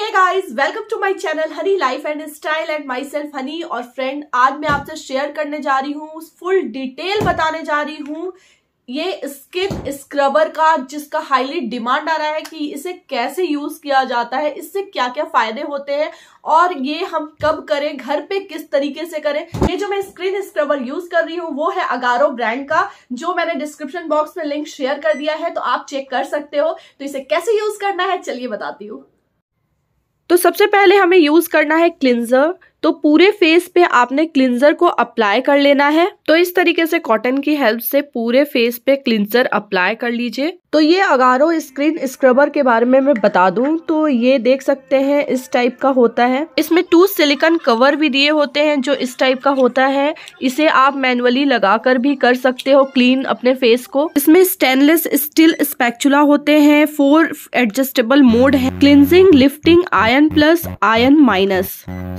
hey guys welcome to my channel Honey life and style and myself Honey और friend आज मैं आपसे share करने जा रही हूँ फुल डिटेल बताने जा रही हूँ ये स्किन स्क्रबर का जिसका हाईली डिमांड आ रहा है कि इसे कैसे यूज़ किया जाता है इससे क्या क्या फ़ायदे होते हैं और ये हम कब करें घर पे किस तरीके से करें ये जो मैं स्क्रीन स्क्रबर यूज़ कर रही हूँ वो है अगारो ब्रांड का जो मैंने डिस्क्रिप्शन बॉक्स में लिंक शेयर कर दिया है तो आप चेक कर सकते हो तो इसे कैसे यूज़ करना है चलिए बताती हूँ तो सबसे पहले हमें यूज़ करना है क्लिनज़र तो पूरे फेस पे आपने क्लिंजर को अप्लाई कर लेना है तो इस तरीके से कॉटन की हेल्प से पूरे फेस पे क्लिंजर अप्लाई कर लीजिए तो ये अगारो स्क्रीन स्क्रबर के बारे में मैं बता दूं तो ये देख सकते हैं इस टाइप का होता है इसमें टू सिलिकॉन कवर भी दिए होते हैं जो इस टाइप का होता है इसे आप मैनुअली लगाकर भी कर सकते हो क्लीन अपने फेस को इसमें स्टेनलेस स्टील स्पैक्चुला होते हैं फोर एडजस्टेबल मोड है cleansing lifting ion plus ion minus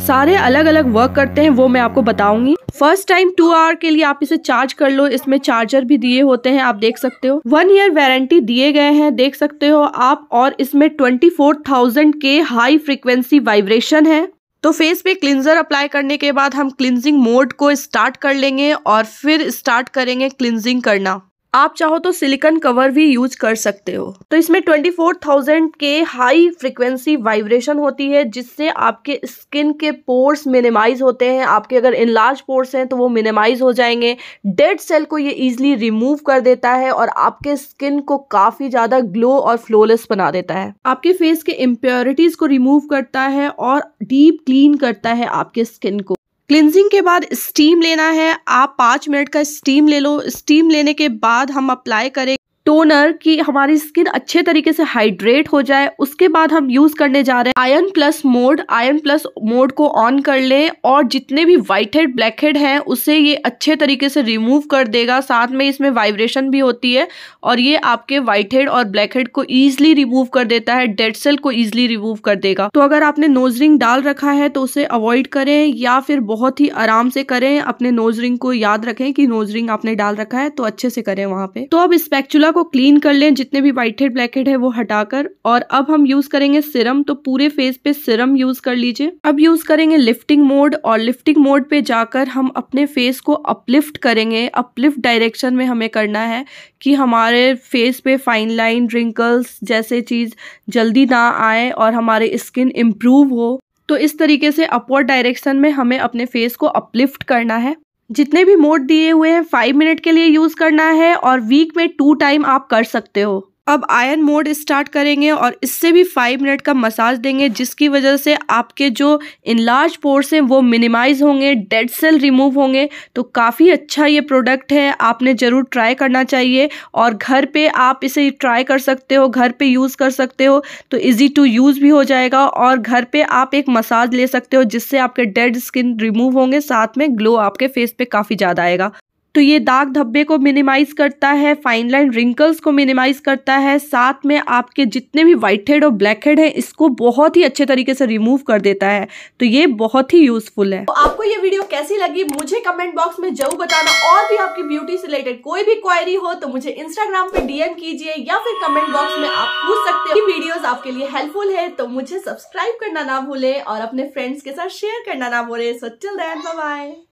सारे अलग अलग वर्क करते हैं वो मैं आपको बताऊंगी फर्स्ट टाइम टू आवर के लिए आप इसे चार्ज कर लो इसमें चार्जर भी दिए होते हैं आप देख सकते हो वन ईयर वारंटी दिए गए हैं देख सकते हो आप और इसमें ट्वेंटी फोर थाउजेंड के हाई फ्रिक्वेंसी वाइब्रेशन है तो फेस पे क्लिनजर अप्लाई करने के बाद हम क्लिनजिंग मोड को स्टार्ट कर लेंगे और फिर स्टार्ट करेंगे क्लिनजिंग करना आप चाहो तो सिलिकॉन कवर भी यूज कर सकते हो तो इसमें 24,000 के हाई फ्रिक्वेंसी वाइब्रेशन होती है जिससे आपके स्किन के पोर्स मिनिमाइज होते हैं आपके अगर इनलार्ज पोर्स हैं तो वो मिनिमाइज हो जाएंगे डेड सेल को ये इजीली रिमूव कर देता है और आपके स्किन को काफ़ी ज़्यादा ग्लो और फ्लोलेस बना देता है आपके फेस के इम्प्योरिटीज़ को रिमूव करता है और डीप क्लीन करता है आपके स्किन को क्लिनजिंग के बाद स्टीम लेना है आप पाँच मिनट का स्टीम ले लो स्टीम लेने के बाद हम अप्लाई करें टोनर कि हमारी स्किन अच्छे तरीके से हाइड्रेट हो जाए उसके बाद हम यूज करने जा रहे हैं ion plus mode ion plus mode को ऑन कर लें और जितने भी व्हाइट हेड ब्लैक हेड हैं उसे ये अच्छे तरीके से रिमूव कर देगा साथ में इसमें वाइब्रेशन भी होती है और ये आपके व्हाइट हेड और ब्लैक हेड को ईजिली रिमूव कर देता है डेड सेल को ईजिली रिमूव कर देगा तो अगर आपने नोज रिंग डाल रखा है तो उसे अवॉइड करें या फिर बहुत ही आराम से करें अपने नोज रिंग को याद रखें कि नोज रिंग आपने डाल रखा है तो अच्छे से करें वहां पे तो अब स्पेक्चुला को को क्लीन कर लें जितने भी वाइट हेड ब्लैक हेड है वो हटाकर और अब हम यूज करेंगे सिरम तो पूरे फेस पे सिरम यूज कर लीजिए अब यूज करेंगे लिफ्टिंग मोड और लिफ्टिंग मोड पे जाकर हम अपने फेस को अपलिफ्ट करेंगे अपलिफ्ट डायरेक्शन में हमें करना है कि हमारे फेस पे फाइन लाइन रिंकल्स जैसे चीज़ जल्दी ना आए और हमारे स्किन इम्प्रूव हो तो इस तरीके से अपवर्ड डायरेक्शन में हमें अपने फेस को अपलिफ्ट करना है जितने भी मोड दिए हुए हैं फाइव मिनट के लिए यूज़ करना है और वीक में टू टाइम आप कर सकते हो अब आयन मोड स्टार्ट करेंगे और इससे भी फाइव मिनट का मसाज देंगे जिसकी वजह से आपके जो इनलार्ज पोर्स हैं वो मिनिमाइज होंगे डेड सेल रिमूव होंगे तो काफ़ी अच्छा ये प्रोडक्ट है आपने ज़रूर ट्राई करना चाहिए और घर पे आप इसे ट्राई कर सकते हो घर पे यूज़ कर सकते हो तो इजी टू यूज़ भी हो जाएगा और घर पर आप एक मसाज ले सकते हो जिससे आपके डेड स्किन रिमूव होंगे साथ में ग्लो आपके फेस पर काफ़ी ज़्यादा आएगा तो ये दाग धब्बे को मिनिमाइज़ करता है फाइन लाइन रिंकल्स को मिनिमाइज़ करता है साथ में आपके जितने भी वाइट हेड और ब्लैक हेड है इसको बहुत ही अच्छे तरीके से रिमूव कर देता है तो ये बहुत ही यूजफुल है तो आपको ये वीडियो कैसी लगी मुझे कमेंट बॉक्स में जरूर बताना और भी आपकी ब्यूटी से रिलेटेड कोई भी क्वारी हो तो मुझे इंस्टाग्राम पे डीएम कीजिए या फिर कमेंट बॉक्स में आप पूछ सकते हो वीडियो आपके लिए हेल्पफुल है तो मुझे सब्सक्राइब करना ना भूले और अपने फ्रेंड्स के साथ शेयर करना ना भूले सो